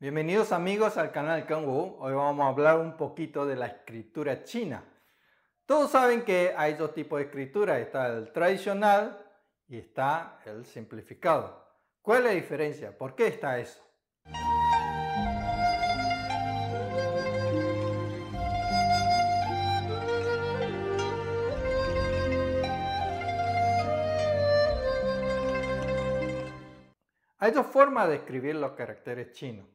Bienvenidos amigos al canal Kung-Wu Hoy vamos a hablar un poquito de la escritura china. Todos saben que hay dos tipos de escritura. Está el tradicional y está el simplificado. ¿Cuál es la diferencia? ¿Por qué está eso? Hay dos formas de escribir los caracteres chinos.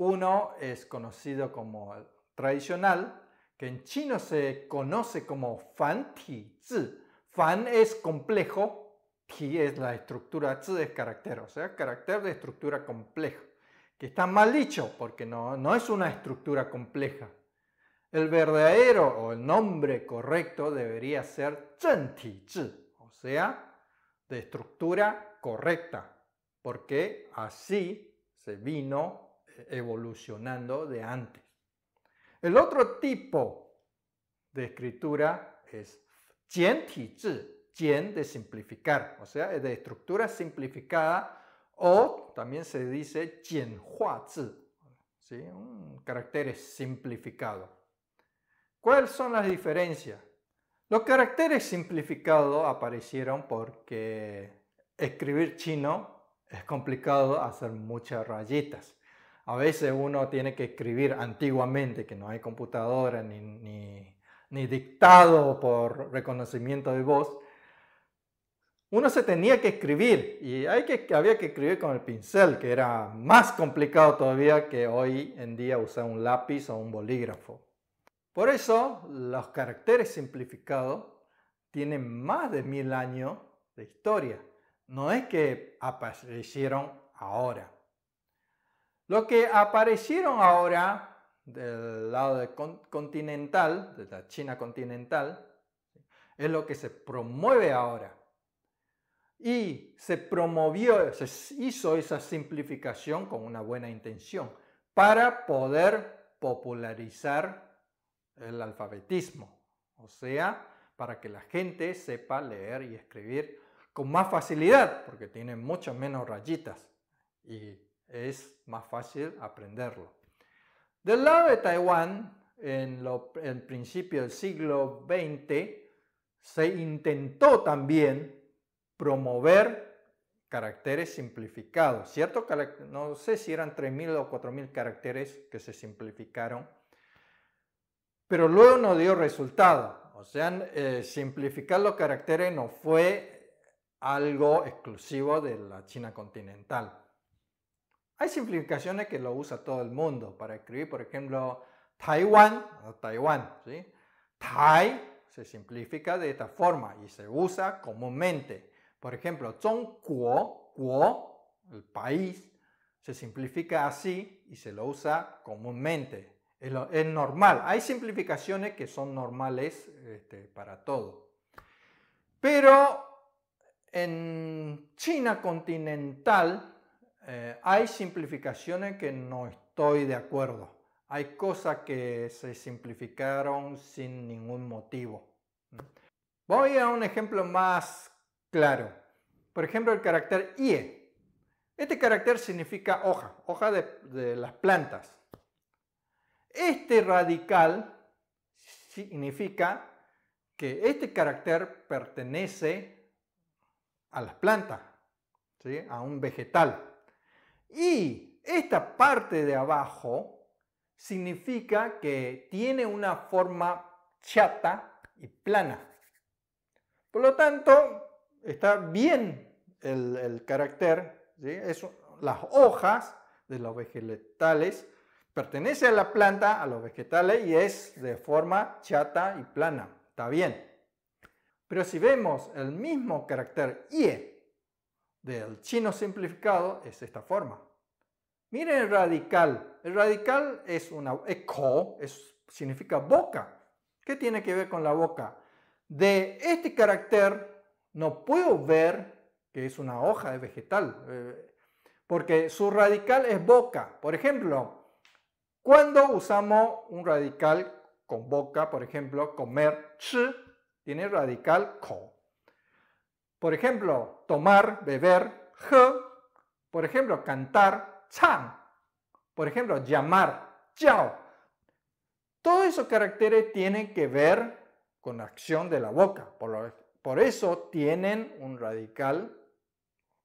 Uno es conocido como tradicional, que en chino se conoce como fan ti zi. Fan es complejo, ti es la estructura, zi es carácter, o sea, carácter de estructura compleja, que está mal dicho porque no, es una estructura compleja. El verdadero o el nombre correcto debería ser zhen ti zi, o sea, de estructura correcta, porque así se vino evolucionando de antes. El otro tipo de escritura es ti de simplificar, o sea, de estructura simplificada o también se dice jian ¿sí? un carácter simplificado. ¿Cuáles son las diferencias? Los caracteres simplificados aparecieron porque escribir chino es complicado hacer muchas rayitas. A veces uno tiene que escribir antiguamente, que no hay computadora ni, dictado por reconocimiento de voz. Uno se tenía que escribir y hay que, había que escribir con el pincel, que era más complicado todavía que hoy en día usar un lápiz o un bolígrafo. Por eso los caracteres simplificados tienen más de mil años de historia. No es que aparecieron ahora. Lo que aparecieron ahora del lado continental, de la China continental, es lo que se promueve ahora. Y se promovió, se hizo esa simplificación con una buena intención para poder popularizar el alfabetismo, o sea, para que la gente sepa leer y escribir con más facilidad, porque tiene muchas menos rayitas y es más fácil aprenderlo. Del lado de Taiwán, en, el principio del siglo XX, se intentó también promover caracteres simplificados, ¿cierto? No sé si eran 3.000 o 4.000 caracteres que se simplificaron, pero luego no dio resultado. O sea, eh, simplificar los caracteres no fue algo exclusivo de la China continental. Hay simplificaciones que lo usa todo el mundo para escribir, por ejemplo, Taiwán o Taiwán. Tai se simplifica de esta forma y se usa comúnmente. Por ejemplo, Zhongguo, Guo, el país, se simplifica así y se lo usa comúnmente. Es, normal. Hay simplificaciones que son normales este, para todo. Pero en China continental, eh, hay simplificaciones que no estoy de acuerdo. Hay cosas que se simplificaron sin ningún motivo. Voy a un ejemplo más claro. Por ejemplo, el carácter IE. Este carácter significa hoja, hoja de, las plantas. Este radical significa que este carácter pertenece a las plantas, a un vegetal. Y esta parte de abajo significa que tiene una forma chata y plana. Por lo tanto, está bien el, carácter, las hojas de los vegetales pertenece a la planta, a los vegetales y es de forma chata y plana. Está bien. Pero si vemos el mismo carácter IE del chino simplificado, es esta forma. Miren el radical. El radical es una significa boca. ¿Qué tiene que ver con la boca? De este carácter no puedo ver que es una hoja de vegetal, eh, porque su radical es boca. Por ejemplo, cuando usamos un radical con boca, por ejemplo, comer, tiene radical co. Por ejemplo, tomar, beber, j. Por ejemplo, cantar, chang. Por ejemplo, llamar, chao. Todos esos caracteres tienen que ver con la acción de la boca. Por, eso tienen un radical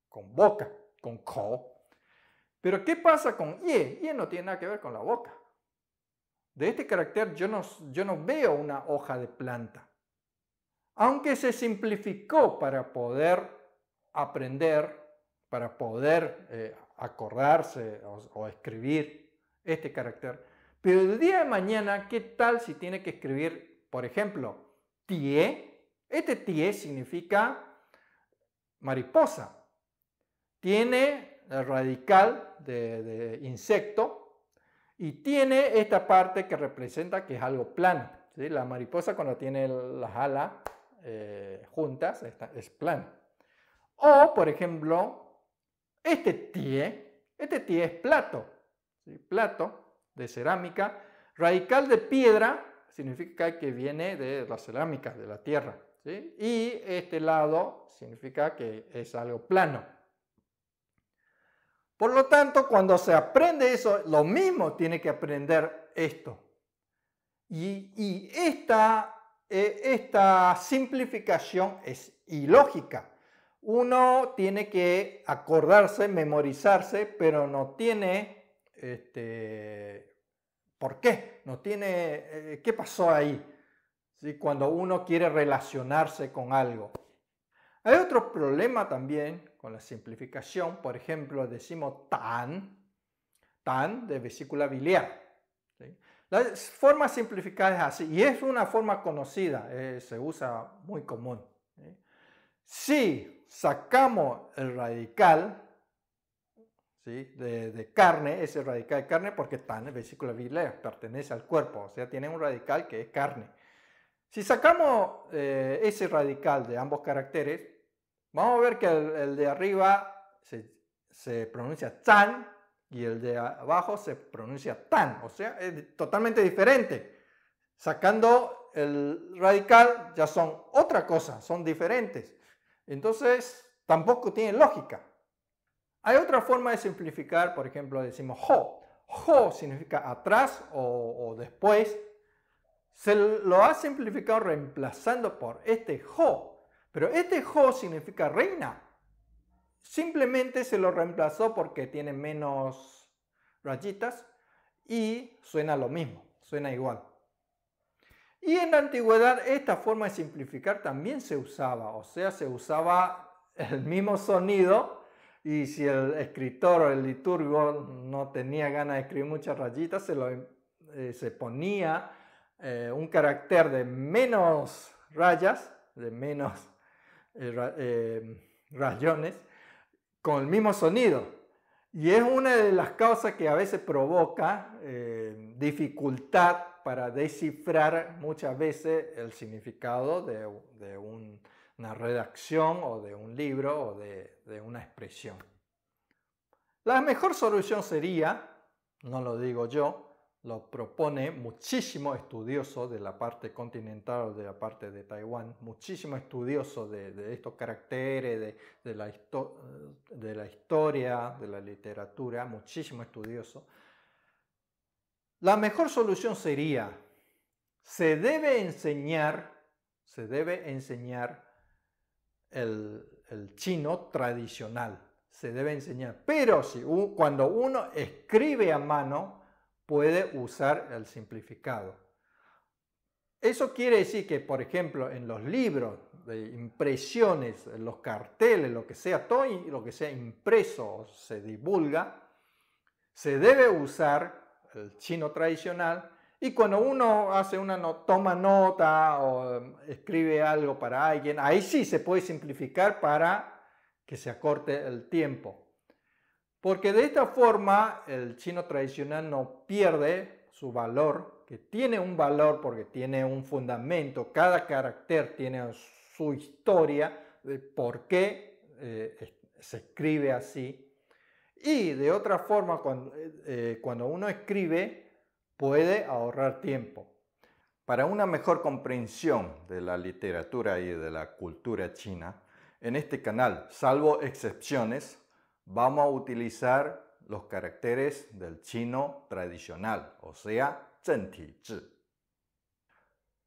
con boca, con ko. Pero ¿qué pasa con ye? Ye no tiene nada que ver con la boca. De este carácter yo no, yo no veo una hoja de planta. Aunque se simplificó para poder aprender, para poder eh, acordarse o, escribir este carácter. Pero el día de mañana, ¿qué tal si tiene que escribir, por ejemplo, tie? Este tie significa mariposa. Tiene el radical de, insecto y tiene esta parte que representa que es algo plano. La mariposa cuando tiene las alas eh, juntas es plan O, por ejemplo, este tie, ¿eh? este tie es plato, plato de cerámica, radical de piedra, significa que viene de la cerámica, de la tierra, y este lado significa que es algo plano. Por lo tanto, cuando se aprende eso, lo mismo tiene que aprender esto. Y, eh, esta simplificación es ilógica uno tiene que acordarse, memorizarse, pero no tiene este, por qué, no tiene eh, qué pasó ahí, Si cuando uno quiere relacionarse con algo. Hay otro problema también con la simplificación, por ejemplo, decimos tan, tan de vesícula biliar. ¿Sí? La forma simplificada es así y es una forma conocida, eh, se usa muy común. ¿Sí? Si sacamos el radical de, carne, ese radical de carne, porque tan en vesícula pertenece al cuerpo, o sea, tiene un radical que es carne. Si sacamos eh, ese radical de ambos caracteres, vamos a ver que el, de arriba se, se pronuncia tan y el de abajo se pronuncia tan, o sea, es totalmente diferente. Sacando el radical ya son otra cosa, son diferentes. Entonces, tampoco tiene lógica. Hay otra forma de simplificar, por ejemplo, decimos ho. Ho significa atrás o, después. Se lo ha simplificado reemplazando por este ho. Pero este ho significa reina. Simplemente se lo reemplazó porque tiene menos rayitas y suena lo mismo, suena igual. Y en la antigüedad esta forma de simplificar también se usaba, o sea, se usaba el mismo sonido y si el escritor o el liturgo no tenía ganas de escribir muchas rayitas, se, eh, se ponía eh, un carácter de menos rayas, de menos eh, rayones, con el mismo sonido. Y es una de las causas que a veces provoca eh, dificultad para descifrar muchas veces el significado de, una redacción o de un libro o de una expresión. La mejor solución sería, no lo digo yo, lo propone muchísimo estudioso de la parte continental o de la parte de Taiwán, muchísimo estudioso de, estos caracteres, de, de, la historia, de la literatura, muchísimo estudioso. La mejor solución sería, se debe enseñar, se debe enseñar el, chino tradicional, se debe enseñar. Pero si, cuando uno escribe a mano, puede usar el simplificado. Eso quiere decir que, por ejemplo, en los libros de impresiones, los carteles, lo que sea, todo lo que sea impreso o se divulga, se debe usar el chino tradicional y cuando uno hace una toma nota o em, escribe algo para alguien, ahí sí se puede simplificar para que se acorte el tiempo. Porque de esta forma el chino tradicional no pierde su valor, que tiene un valor porque tiene un fundamento, cada carácter tiene su historia de por qué eh, se escribe así. Y de otra forma, eh, eh, cuando uno escribe, puede ahorrar tiempo. Para una mejor comprensión de la literatura y de la cultura china, en este canal, salvo excepciones, vamos a utilizar los caracteres del chino tradicional, o sea, 正体字.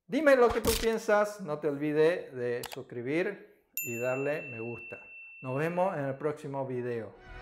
Dime lo que tú piensas, no te olvides de suscribir y darle me gusta. Nos vemos en el próximo video.